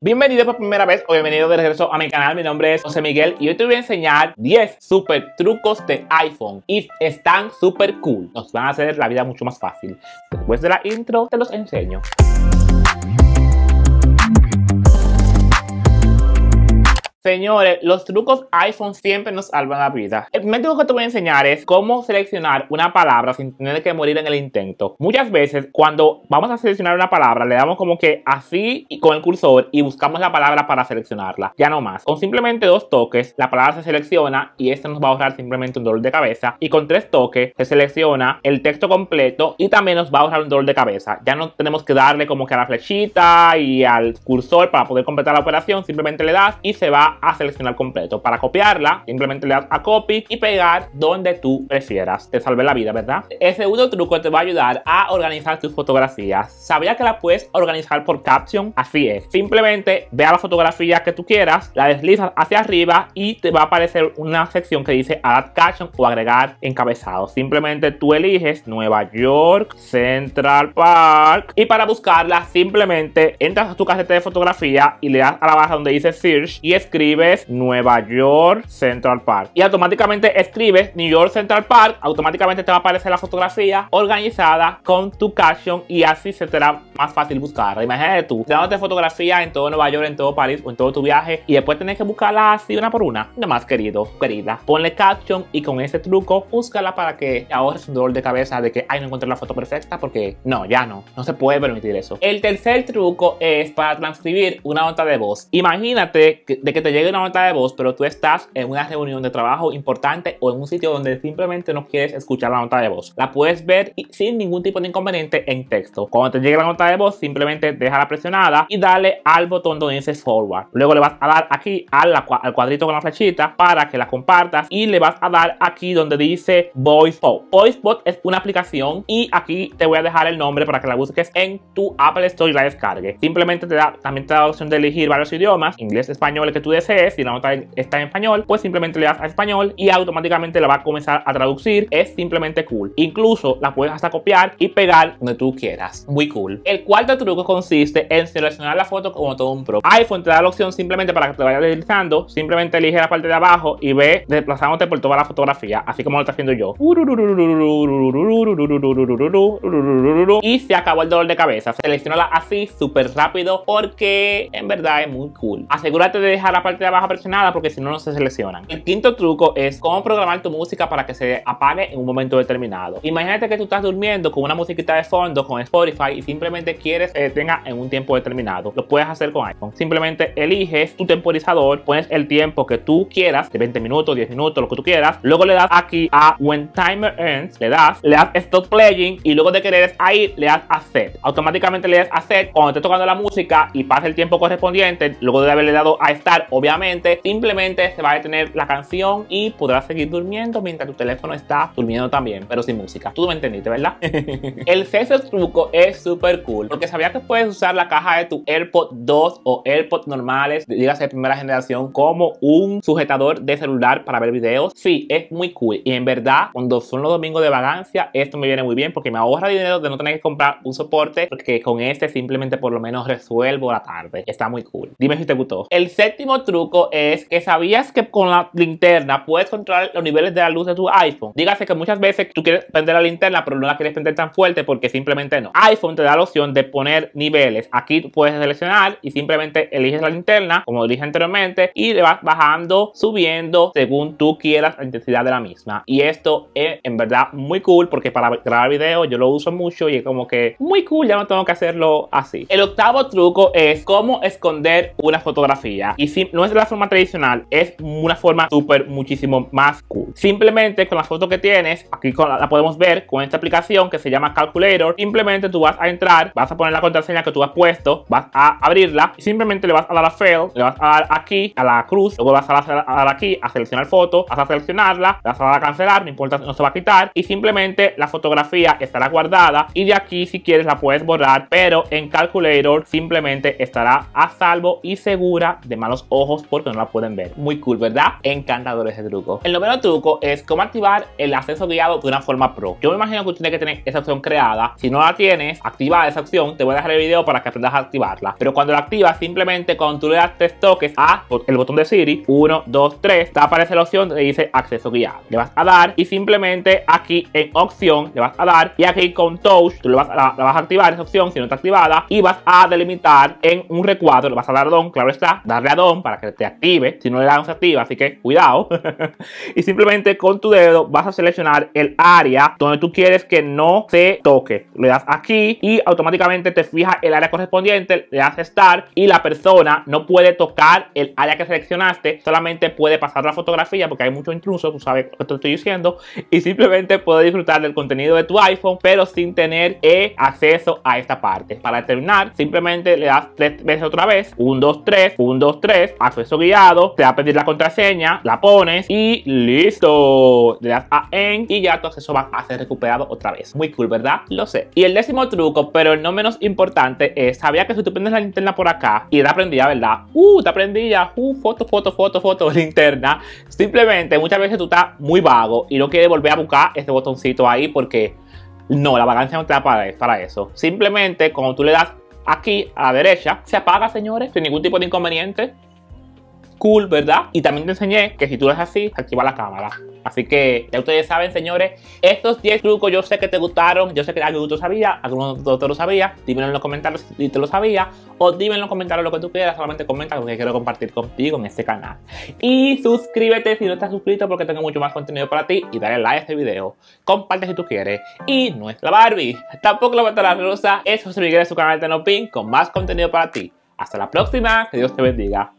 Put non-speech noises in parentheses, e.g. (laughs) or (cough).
Bienvenido por primera vez o bienvenido de regreso a mi canal, mi nombre es José Miguel y hoy te voy a enseñar 10 super trucos de iPhone y están super cool, nos van a hacer la vida mucho más fácil. Después de la intro te los enseño. Señores, los trucos iPhone siempre nos salvan la vida. El método que te voy a enseñar es cómo seleccionar una palabra sin tener que morir en el intento. Muchas veces cuando vamos a seleccionar una palabra le damos como que así y con el cursor y buscamos la palabra para seleccionarla. Ya no más. Con simplemente dos toques la palabra se selecciona y esto nos va a ahorrar simplemente un dolor de cabeza. Y con tres toques se selecciona el texto completo y también nos va a ahorrar un dolor de cabeza. Ya no tenemos que darle como que a la flechita y al cursor para poder completar la operación. Simplemente le das y se va a seleccionar completo. Para copiarla, simplemente le das a copy y pegar donde tú prefieras. Te salve la vida, ¿verdad? El segundo truco te va a ayudar a organizar tus fotografías. ¿Sabía que la puedes organizar por caption? Así es. Simplemente ve a la fotografía que tú quieras, la deslizas hacia arriba y te va a aparecer una sección que dice Add Caption o agregar encabezado. Simplemente tú eliges Nueva York, Central Park y para buscarla simplemente entras a tu casete de fotografía y le das a la barra donde dice Search y escribes Nueva York Central Park y automáticamente escribes New York Central Park, automáticamente te va a aparecer la fotografía organizada con tu caption y así se te será más fácil buscar Imagínate tú, dándote fotografía en todo Nueva York, en todo París o en todo tu viaje y después tenés que buscarla así una por una. Nada más, querido, querida, ponle caption y con ese truco búscala para que ahorres un dolor de cabeza de que, ay, no encontré la foto perfecta porque no, ya no, no se puede permitir eso. El tercer truco es para transcribir una nota de voz. Imagínate de que te llegue una nota de voz, pero tú estás en una reunión de trabajo importante o en un sitio donde simplemente no quieres escuchar la nota de voz. La puedes ver sin ningún tipo de inconveniente en texto. Cuando te llegue la nota de voz, simplemente déjala presionada y dale al botón donde dice forward. Luego le vas a dar aquí al, al cuadrito con la flechita para que la compartas y le vas a dar aquí donde dice VoiceBot. VoiceBot es una aplicación y aquí te voy a dejar el nombre para que la busques en tu Apple Store y la descargue. Simplemente te da, también te da la opción de elegir varios idiomas, inglés, español, el que tú si la nota está en español, pues simplemente le das a español y automáticamente la va a comenzar a traducir. Es simplemente cool. Incluso la puedes hasta copiar y pegar donde tú quieras. Muy cool. El cuarto truco consiste en seleccionar la foto como todo un pro. iPhone te da la opción simplemente para que te vayas deslizando. Simplemente elige la parte de abajo y ve desplazándote por toda la fotografía, así como lo está haciendo yo. Y se acabó el dolor de cabeza. Seleccionala así súper rápido porque en verdad es muy cool. Asegúrate de dejar la parte de baja presionada porque si no, no se seleccionan. El quinto truco es cómo programar tu música para que se apague en un momento determinado. Imagínate que tú estás durmiendo con una musiquita de fondo con Spotify y simplemente quieres que eh, tenga en un tiempo determinado. Lo puedes hacer con iPhone. Simplemente eliges tu temporizador, pones el tiempo que tú quieras, de 20 minutos, 10 minutos, lo que tú quieras. Luego le das aquí a When Timer Ends, le das, le das Stop Playing y luego de querer ahí, le das a Set. Automáticamente le das a Set cuando esté tocando la música y pasa el tiempo correspondiente, luego de haberle dado a Start Obviamente, simplemente se va a detener la canción y podrás seguir durmiendo mientras tu teléfono está durmiendo también, pero sin música. Tú me entendiste, ¿verdad? (laughs) el sexto truco es súper cool, porque sabía que puedes usar la caja de tu AirPod 2 o AirPod normales, digas de primera generación, como un sujetador de celular para ver videos. Sí, es muy cool. Y en verdad, cuando son los domingos de vacancia, esto me viene muy bien porque me ahorra dinero de no tener que comprar un soporte, porque con este simplemente por lo menos resuelvo la tarde. Está muy cool. Dime si te gustó. El séptimo truco es que sabías que con la linterna puedes controlar los niveles de la luz de tu iPhone. Dígase que muchas veces tú quieres prender la linterna, pero no la quieres prender tan fuerte porque simplemente no. iPhone te da la opción de poner niveles. Aquí puedes seleccionar y simplemente eliges la linterna, como dije anteriormente, y le vas bajando, subiendo según tú quieras la intensidad de la misma. Y esto es en verdad muy cool porque para grabar videos yo lo uso mucho y es como que muy cool, ya no tengo que hacerlo así. El octavo truco es cómo esconder una fotografía. Y si no es la forma tradicional, es una forma súper muchísimo más cool. Simplemente con la foto que tienes, aquí la, podemos ver con esta aplicación que se llama Calculator, simplemente tú vas a entrar, vas a poner la contraseña que tú has puesto, vas a abrirla, y simplemente le vas a dar a fail, le vas a dar aquí a la cruz, luego vas a dar, aquí a seleccionar foto, vas a seleccionarla, vas a dar a cancelar, no importa, no se va a quitar, y simplemente la fotografía estará guardada y de aquí si quieres la puedes borrar, pero en Calculator simplemente estará a salvo y segura de malos ojos porque no la pueden ver. Muy cool, ¿verdad? Encantador ese truco. El noveno truco es cómo activar el acceso guiado de una forma pro. Yo me imagino que tiene que tener esa opción creada. Si no la tienes, activa esa opción. Te voy a dejar el video para que aprendas a activarla. Pero cuando la activas, simplemente cuando tú le das tres toques a el botón de Siri, 1, 2, 3, te aparece la opción donde dice acceso guiado. Le vas a dar y simplemente aquí en opción le vas a dar y aquí con touch tú le vas a, la, vas a activar esa opción si no está activada y vas a delimitar en un recuadro, le vas a dar don, claro está, darle a don para que te active, si no le dan se activa, así que cuidado. (laughs) y simplemente con tu dedo vas a seleccionar el área donde tú quieres que no se toque. Le das aquí y automáticamente te fija el área correspondiente, le das start y la persona no puede tocar el área que seleccionaste, solamente puede pasar la fotografía porque hay mucho intruso, tú sabes lo que estoy diciendo, y simplemente puede disfrutar del contenido de tu iPhone, pero sin tener eh, acceso a esta parte. Para terminar, simplemente le das tres veces otra vez, 1, 2, 3, 1, 2, 3, acceso guiado, te va a pedir la contraseña, la pones y listo. Le das a end y ya tu acceso va a ser recuperado otra vez. Muy cool, ¿verdad? Lo sé. Y el décimo truco, pero no menos importante, es, sabía que si tú prendes la linterna por acá y te aprendía, ¿verdad? Uh, te aprendía, uh, foto, foto, foto, foto, (laughs) linterna. Simplemente muchas veces tú estás muy vago y no quieres volver a buscar este botoncito ahí porque... No, la vacancia no te da para eso. Simplemente, cuando tú le das aquí a la derecha, se apaga, señores, sin ningún tipo de inconveniente cool, ¿verdad? Y también te enseñé que si tú eres así, activa la cámara. Así que ya ustedes saben, señores, estos 10 trucos yo sé que te gustaron, yo sé que algunos tú sabías, algunos no lo sabía, dímelo en los comentarios si te lo sabía, o dímelo en los comentarios lo que tú quieras, solamente comenta lo que quiero compartir contigo en este canal. Y suscríbete si no estás suscrito porque tengo mucho más contenido para ti y dale like a este video, comparte si tú quieres. Y no es la Barbie, tampoco la estar la rosa, es José Miguel su canal de Tenopin con más contenido para ti. Hasta la próxima, que Dios te bendiga.